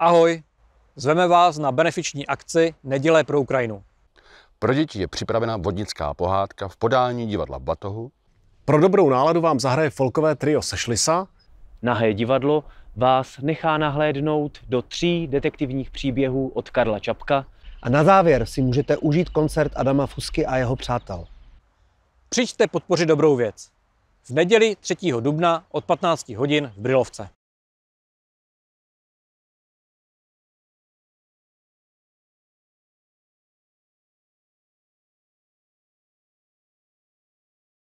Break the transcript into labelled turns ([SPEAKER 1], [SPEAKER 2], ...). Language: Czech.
[SPEAKER 1] Ahoj, zveme vás na benefiční akci Neděle pro Ukrajinu. Pro
[SPEAKER 2] děti je připravena vodnická pohádka v podání divadla Batohu. Pro dobrou náladu vám
[SPEAKER 3] zahraje folkové trio Sešlisa. Nahé divadlo vás nechá nahlédnout do tří detektivních příběhů od Karla Čapka.
[SPEAKER 4] A na závěr si můžete užít koncert Adama Fusky a jeho přátel.
[SPEAKER 3] Přijďte podpořit dobrou věc. V neděli
[SPEAKER 5] 3. dubna od 15 hodin v Brilovce.